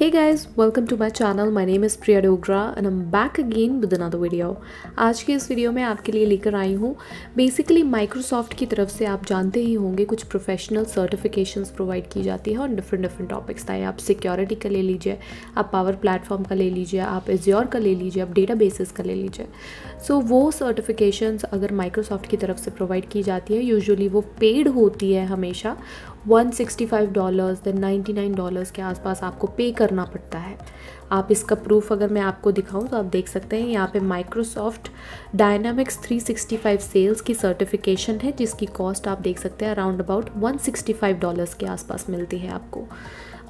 Hey guys, welcome to my channel. My name is Priya Dogra and I'm back again with another video. आज के इस video में आपके लिए लेकर आई हूँ बेसिकली माइक्रोसॉफ्ट की तरफ से आप जानते ही होंगे कुछ प्रोफेशनल सर्टिफिकेशन प्रोवाइड की जाती है और डिफरेंट डिफरेंट टॉपिक्स आए आप सिक्योरिटी का ले लीजिए आप पावर प्लेटफॉर्म का ले लीजिए आप एज्योर का ले लीजिए आप डेटा बेसिस का ले लीजिए सो so, वो सर्टिफिकेशंस अगर माइक्रोसॉफ्ट की तरफ से प्रोवाइड की जाती है यूजअली वो पेड होती है हमेशा $165 देन $99 के आसपास आपको पे करना पड़ता है आप इसका प्रूफ अगर मैं आपको दिखाऊं तो आप देख सकते हैं यहाँ पे माइक्रोसॉफ्ट डायनामिक्स 365 सेल्स की सर्टिफिकेशन है जिसकी कॉस्ट आप देख सकते हैं अराउंड अबाउट $165 के आसपास मिलती है आपको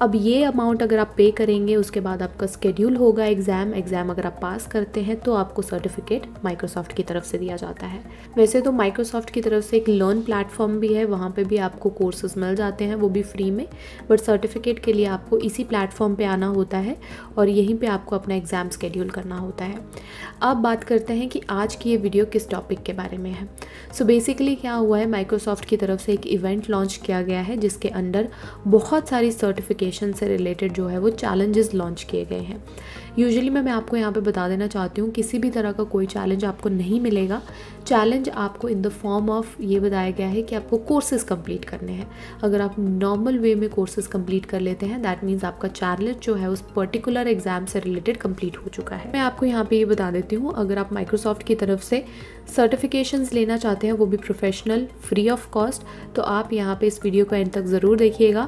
अब ये अमाउंट अगर आप पे करेंगे उसके बाद आपका स्केड्यूल होगा एग्ज़ाम एग्ज़ाम अगर आप पास करते हैं तो आपको सर्टिफिकेट माइक्रोसॉफ्ट की तरफ से दिया जाता है वैसे तो माइक्रोसॉफ्ट की तरफ से एक लर्न प्लेटफॉर्म भी है वहाँ पर भी आपको कोर्सेज मिल जाते हैं वो भी फ्री में बट सर्टिफिकेट के लिए आपको इसी प्लेटफॉर्म पर आना होता है और यहीं पर आपको अपना एग्ज़ाम स्केड्यूल करना होता है अब बात करते हैं कि आज की ये वीडियो किस टॉपिक के बारे में है सो so बेसिकली क्या हुआ है माइक्रोसॉफ्ट की तरफ से एक इवेंट लॉन्च किया गया है जिसके अंडर बहुत सारी सर्टिफिकेट एविएशन से रिलेटेड जो है वो चैलेंजेस लॉन्च किए गए हैं यूजुअली मैं मैं आपको यहाँ पे बता देना चाहती हूँ किसी भी तरह का कोई चैलेंज आपको नहीं मिलेगा चैलेंज आपको इन द फॉर्म ऑफ ये बताया गया है कि आपको कोर्सेज कंप्लीट करने हैं अगर आप नॉर्मल वे में कोर्सेज कंप्लीट कर लेते हैं दैट मीन्स आपका चैलेंज जो है उस पर्टिकुलर एग्जाम से रिलेटेड कंप्लीट हो चुका है मैं आपको यहाँ पे ये बता देती हूँ अगर आप माइक्रोसॉफ्ट की तरफ से सर्टिफिकेशन लेना चाहते हैं वो भी प्रोफेशनल फ्री ऑफ कॉस्ट तो आप यहाँ पे इस वीडियो को एंड तक ज़रूर देखिएगा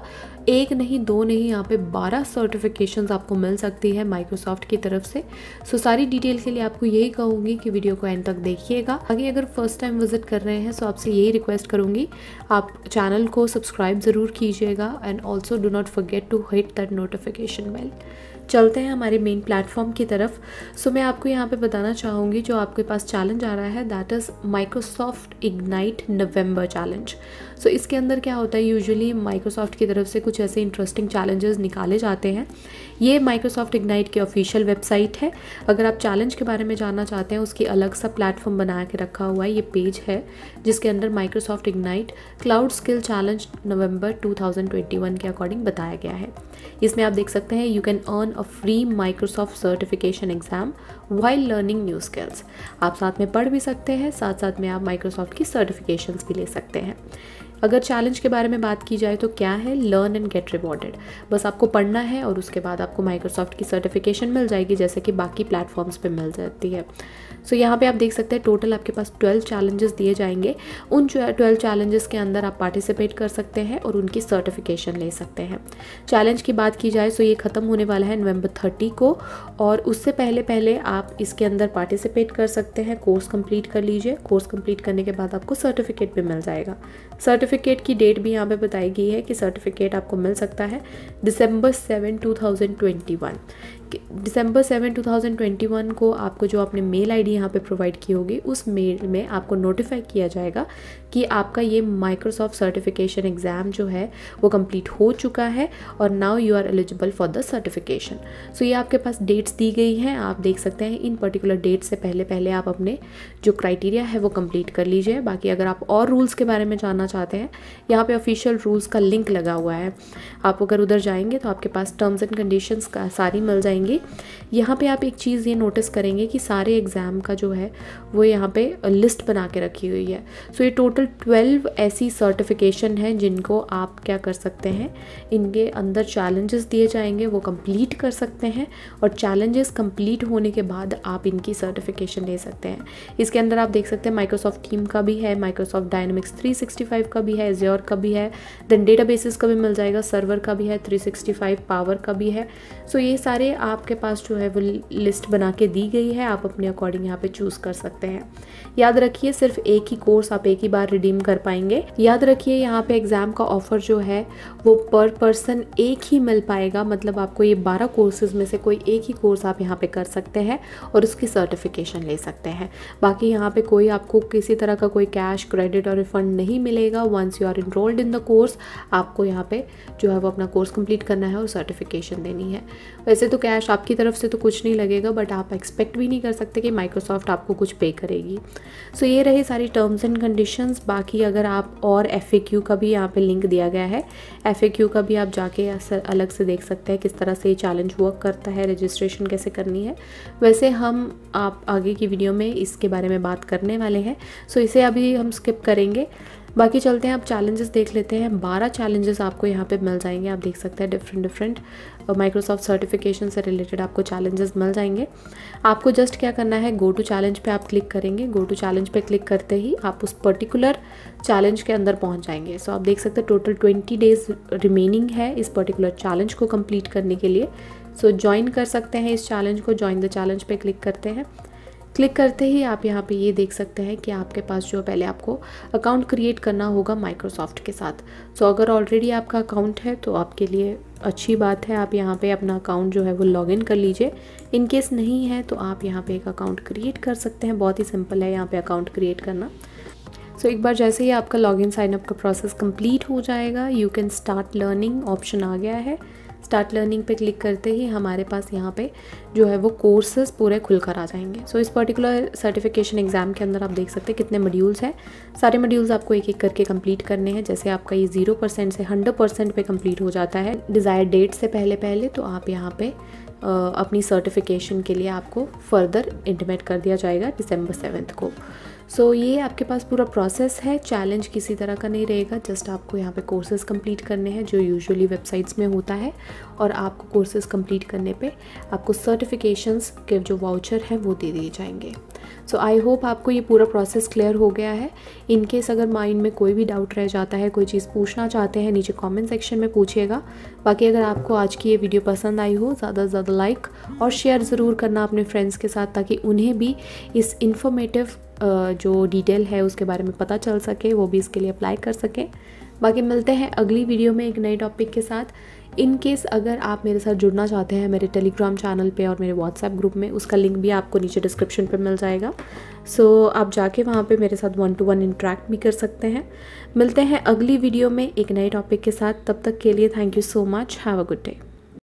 एक नहीं दो नहीं यहाँ पे बारह सर्टिफिकेशंस आपको मिल सकती है माइक्रोसॉफ्ट क्राफ्ट की तरफ से सो सारी डिटेल के लिए आपको यही कहूँगी कि वीडियो को एंड तक देखिएगा आगे अगर फर्स्ट टाइम विजिट कर रहे हैं सो आपसे यही रिक्वेस्ट करूँगी आप चैनल को सब्सक्राइब ज़रूर कीजिएगा and also do not forget to hit that notification bell चलते हैं हमारे मेन प्लेटफॉर्म की तरफ सो so, मैं आपको यहाँ पे बताना चाहूँगी जो आपके पास चैलेंज आ रहा है that is Microsoft Ignite November challenge so so, इसके अंदर क्या होता है यूजुअली माइक्रोसॉफ्ट की तरफ से कुछ ऐसे इंटरेस्टिंग चैलेंजेस निकाले जाते हैं ये माइक्रोसॉफ्ट इग्नाइट की ऑफिशियल वेबसाइट है अगर आप चैलेंज के बारे में जानना चाहते हैं उसकी अलग सा प्लेटफॉर्म बना के रखा हुआ है ये पेज है जिसके अंदर Microsoft Ignite cloud skill challenge November 2021 के अकॉर्डिंग बताया गया है इसमें आप देख सकते हैं you can earn a free Microsoft certification exam while learning new skills आप साथ में पढ़ भी सकते हैं साथ साथ में आप माइक्रोसॉफ्ट की सर्टिफिकेशन भी ले सकते हैं अगर चैलेंज के बारे में बात की जाए तो क्या है लर्न एंड गेट रिवॉर्डेड बस आपको पढ़ना है और उसके बाद आपको माइक्रोसॉफ्ट की सर्टिफिकेशन मिल जाएगी जैसे कि बाकी प्लेटफॉर्म्स पे मिल जाती है सो so, यहाँ पे आप देख सकते हैं टोटल आपके पास ट्वेल्व चैलेंजेस दिए जाएंगे उन ट्वेल्व चैलेंजेस के अंदर आप पार्टिसिपेट कर सकते हैं और उनकी सर्टिफिकेशन ले सकते हैं चैलेंज की बात की जाए सो तो ये ख़त्म होने वाला है नवंबर थर्टी को और उससे पहले पहले आप इसके अंदर पार्टिसिपेट कर सकते हैं कोर्स कंप्लीट कर लीजिए कोर्स कंप्लीट करने के बाद आपको सर्टिफिकेट भी मिल जाएगा सर्टिफिकेट सर्टिफिकेट की डेट भी यहाँ पे बताई गई है कि सर्टिफिकेट आपको मिल सकता है December seven two thousand twenty one December seven two thousand twenty one को आपको जो आपने मेल आई डी यहाँ पर प्रोवाइड की होगी उस मेल में आपको नोटिफाई किया जाएगा कि आपका ये माइक्रोसॉफ्ट सर्टिफिकेशन एग्ज़ाम जो है वो कंप्लीट हो चुका है और now you are eligible for the certification so ये आपके पास डेट्स दी गई हैं आप देख सकते हैं इन पर्टिकुलर डेट से पहले पहले आप अपने जो क्राइटेरिया है वो कम्प्लीट कर लीजिए बाकी अगर आप और रूल्स के बारे में जानना चाहते हैं यहाँ पर ऑफिशियल रूल्स का लिंक लगा हुआ है आप अगर उधर जाएंगे तो आपके पास टर्म्स एंड कंडीशंस का सारी मिल जाएंगी करेंगे यहाँ पे आप एक चीज़ ये नोटिस करेंगे कि सारे एग्ज़ाम का जो है वो यहाँ पे लिस्ट बना के रखी हुई है सो so, ये टोटल ट्वेल्व ऐसी सर्टिफिकेशन हैं जिनको आप क्या कर सकते हैं इनके अंदर चैलेंजेस दिए जाएंगे वो कंप्लीट कर सकते हैं और चैलेंजेस कंप्लीट होने के बाद आप इनकी सर्टिफिकेशन ले सकते हैं इसके अंदर आप देख सकते हैं माइक्रोसॉफ्ट टीम का भी है माइक्रोसॉफ्ट डायनमिक्स थ्री का भी है एज्योर का भी है देन डेटा का भी मिल जाएगा सर्वर का भी है थ्री पावर का भी है सो so, ये सारे आप आपके पास जो है वो लिस्ट बना के दी गई है आप अपने अकॉर्डिंग यहाँ पे चूज़ कर सकते हैं याद रखिए सिर्फ एक ही कोर्स आप एक ही बार रिडीम कर पाएंगे याद रखिए यहाँ पे एग्ज़ाम का ऑफ़र जो है वो पर पर्सन एक ही मिल पाएगा मतलब आपको ये बारह कोर्सेज में से कोई एक ही कोर्स आप यहाँ पे कर सकते हैं और उसकी सर्टिफिकेशन ले सकते हैं बाकी यहाँ पे कोई आपको किसी तरह का कोई कैश क्रेडिट और रिफंड नहीं मिलेगा once you are enrolled in the course आपको यहाँ पे जो है वो अपना कोर्स कंप्लीट करना है और सर्टिफिकेशन देनी है वैसे तो कैश कैश आपकी तरफ से तो कुछ नहीं लगेगा बट आप एक्सपेक्ट भी नहीं कर सकते कि माइक्रोसॉफ्ट आपको कुछ पे करेगी सो so, ये रहे सारी टर्म्स एंड कंडीशंस बाकी अगर आप और एफ का भी यहाँ पे लिंक दिया गया है एफ का भी आप जाके अलग से देख सकते हैं किस तरह से ये चैलेंज वर्क करता है रजिस्ट्रेशन कैसे करनी है वैसे हम आप आगे की वीडियो में इसके बारे में बात करने वाले हैं सो so, इसे अभी हम स्किप करेंगे बाकी चलते हैं आप चैलेंजेस देख लेते हैं बारह चैलेंजेस आपको यहाँ पे मिल जाएंगे आप देख सकते हैं डिफरेंट डिफरेंट माइक्रोसॉफ्ट सर्टिफिकेशन से रिलेटेड आपको चैलेंजेस मिल जाएंगे आपको जस्ट क्या करना है गो टू चैलेंज पे आप क्लिक करेंगे गो टू चैलेंज पे क्लिक करते ही आप उस पर्टिकुलर चैलेंज के अंदर पहुँच जाएंगे सो so, आप देख सकते हैं टोटल ट्वेंटी डेज रिमेनिंग है इस पर्टिकुलर चैलेंज को कम्प्लीट करने के लिए सो so, ज्वाइन कर सकते हैं इस चैलेंज को ज्वाइन द चैलेंज पे क्लिक करते हैं क्लिक करते ही आप यहाँ पे ये देख सकते हैं कि आपके पास जो पहले आपको अकाउंट क्रिएट करना होगा माइक्रोसॉफ्ट के साथ सो अगर ऑलरेडी आपका अकाउंट है तो आपके लिए अच्छी बात है आप यहाँ पे अपना अकाउंट जो है वो लॉगिन कर लीजिए इन केस नहीं है तो आप यहाँ पे एक अकाउंट क्रिएट कर सकते हैं बहुत ही सिंपल है यहाँ पे अकाउंट क्रिएट करना सो so, एक बार जैसे ही आपका लॉगिन साइनअप का प्रोसेस कंप्लीट हो जाएगा you can start learning option आ गया है स्टार्ट लर्निंग पे क्लिक करते ही हमारे पास यहाँ पे जो है वो कोर्सेज पूरे खुलकर आ जाएंगे सो so, इस पर्टिकुलर सर्टिफिकेशन एग्ज़ाम के अंदर आप देख सकते हैं कितने मॉड्यूल्स हैं सारे मॉड्यूल्स आपको एक एक करके कंप्लीट करने हैं जैसे आपका ये ज़ीरो परसेंट से हंड्रेड परसेंट पे कंप्लीट हो जाता है डिज़ायर डेट से पहले पहले तो आप यहाँ पे अपनी सर्टिफिकेशन के लिए आपको फर्दर इंटीमेट कर दिया जाएगा दिसंबर सेवन्थ को सो so, ये आपके पास पूरा प्रोसेस है चैलेंज किसी तरह का नहीं रहेगा जस्ट आपको यहाँ पे कोर्सेज़ कंप्लीट करने हैं जो यूजुअली वेबसाइट्स में होता है और आपको कोर्सेज़ कंप्लीट करने पे आपको सर्टिफिकेशंस के जो वाउचर हैं वो दे दिए जाएंगे सो आई होप आपको ये पूरा प्रोसेस क्लियर हो गया है इन केस अगर माइंड में कोई भी डाउट रह जाता है कोई चीज़ पूछना चाहते हैं नीचे कमेंट सेक्शन में पूछिएगा बाकी अगर आपको आज की ये वीडियो पसंद आई हो ज़्यादा से ज़्यादा लाइक और शेयर ज़रूर करना अपने फ्रेंड्स के साथ ताकि उन्हें भी इस इन्फॉर्मेटिव जो डिटेल है उसके बारे में पता चल सके वो भी इसके लिए अप्लाई कर सकें बाकी मिलते हैं अगली वीडियो में एक नए टॉपिक के साथ इन केस अगर आप मेरे साथ जुड़ना चाहते हैं मेरे टेलीग्राम चैनल पे और मेरे व्हाट्सएप ग्रुप में उसका लिंक भी आपको नीचे डिस्क्रिप्शन पे मिल जाएगा सो so, आप जाके वहाँ पे मेरे साथ वन टू वन इंटरेक्ट भी कर सकते हैं मिलते हैं अगली वीडियो में एक नए टॉपिक के साथ तब तक के लिए thank you so much have a good day